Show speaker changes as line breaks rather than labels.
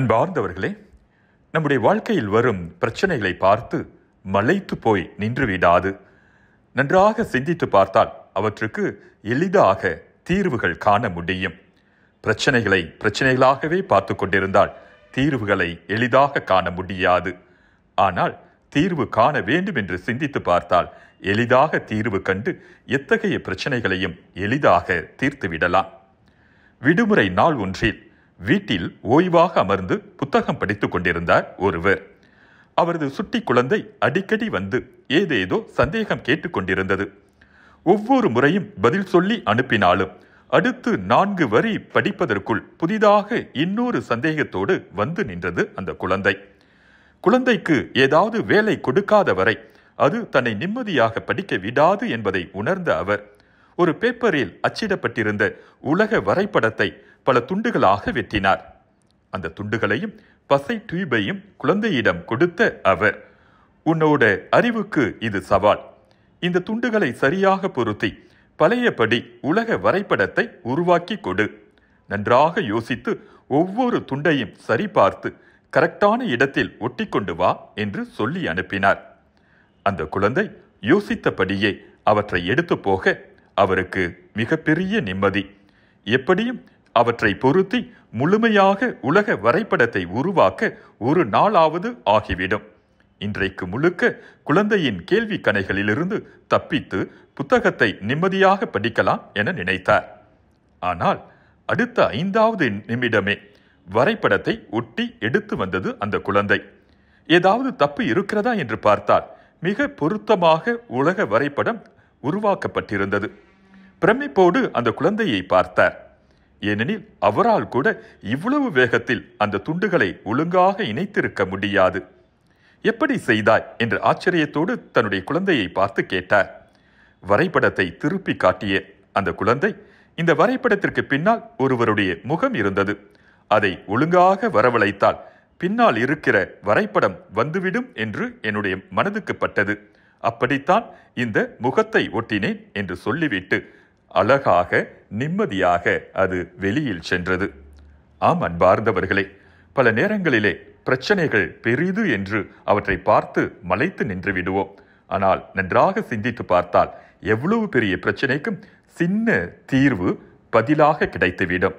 அன்பார்ந்தவர்களே நம்முடைய வாழ்க்கையில் வரும் பிரச்சனைகளை பார்த்து மலைத்து போய் நின்றுவிடாது நன்றாக சிந்தித்து பார்த்தால் அவற்றுக்கு எளிதாக தீர்வுகள் காண முடியும் பிரச்சனைகளை பிரச்சனைகளாகவே பார்த்து கொண்டிருந்தால் தீர்வுகளை எளிதாக காண முடியாது ஆனால் தீர்வு காண வேண்டும் என்று சிந்தித்து பார்த்தால் எளிதாக தீர்வு கண்டு எத்தகைய பிரச்சனைகளையும் எளிதாக தீர்த்து விடலாம் விடுமுறை நாள் ஒன்றில் வீட்டில் ஓய்வாக அமர்ந்து புத்தகம் படித்துக் கொண்டிருந்தார் ஒருவர் அவரது சுட்டி குழந்தை அடிக்கடி வந்து ஏதேதோ சந்தேகம் கேட்டுக்கொண்டிருந்தது ஒவ்வொரு முறையும் பதில் சொல்லி அனுப்பினாலும் அடுத்து நான்கு வரி படிப்பதற்குள் புதிதாக இன்னொரு சந்தேகத்தோடு வந்து நின்றது அந்த குழந்தை குழந்தைக்கு ஏதாவது வேலை கொடுக்காத வரை அது தன்னை நிம்மதியாக படிக்க விடாது என்பதை உணர்ந்த அவர் ஒரு பேப்பரில் அச்சிடப்பட்டிருந்த உலக வரைபடத்தை பல துண்டுகளாக வெட்டினார் அந்த துண்டுகளையும் பசை டியூபையும் குழந்தையிடம் கொடுத்த அவர் உன்னோட அறிவுக்கு இது சவால் இந்த துண்டுகளை சரியாக பொருத்தி பழையபடி உலக வரைபடத்தை உருவாக்கி கொடு நன்றாக யோசித்து ஒவ்வொரு துண்டையும் சரிபார்த்து கரெக்டான இடத்தில் ஒட்டி கொண்டு வா என்று சொல்லி அனுப்பினார் அந்த குழந்தை யோசித்தபடியே அவற்றை எடுத்து போக அவருக்கு மிகப்பெரிய நிம்மதி எப்படியும் அவற்றை பொருத்தி முழுமையாக உலக வரைபடத்தை உருவாக்க ஒரு நாளாவது ஆகிவிடும் இன்றைக்கு முழுக்க குழந்தையின் கேள்வி கணைகளிலிருந்து தப்பித்து புத்தகத்தை நிம்மதியாக படிக்கலாம் என நினைத்தார் ஆனால் அடுத்த ஐந்தாவது நிமிடமே வரைபடத்தை ஒட்டி எடுத்து வந்தது அந்த குழந்தை ஏதாவது தப்பு இருக்கிறதா என்று பார்த்தால் மிக பொருத்தமாக உலக வரைபடம் உருவாக்கப்பட்டிருந்தது பிரமிப்போடு அந்த குழந்தையை பார்த்தார் ஏனெனில் அவரால் கூட இவ்வளவு வேகத்தில் அந்த துண்டுகளை ஒழுங்காக இணைத்திருக்க முடியாது எப்படி செய்தாய் என்று ஆச்சரியத்தோடு தன்னுடைய குழந்தையை பார்த்து கேட்டார் வரைபடத்தை திருப்பி காட்டிய அந்த குழந்தை இந்த வரைபடத்திற்கு பின்னால் ஒருவருடைய முகம் இருந்தது அதை ஒழுங்காக வரவழைத்தால் பின்னால் இருக்கிற வரைபடம் வந்துவிடும் என்று என்னுடைய மனதுக்கு பட்டது அப்படித்தான் இந்த முகத்தை ஒட்டினேன் என்று சொல்லிவிட்டு அழகாக நிம்மதியாக அது வெளியில் சென்றது ஆம் அன்பார்ந்தவர்களே பல நேரங்களிலே பிரச்சனைகள் பெரிது என்று அவற்றை பார்த்து மலைத்து நின்று விடுவோம் ஆனால் நன்றாக சிந்தித்து பார்த்தால் எவ்வளவு பெரிய பிரச்சனைக்கும் சின்ன தீர்வு பதிலாக கிடைத்துவிடும்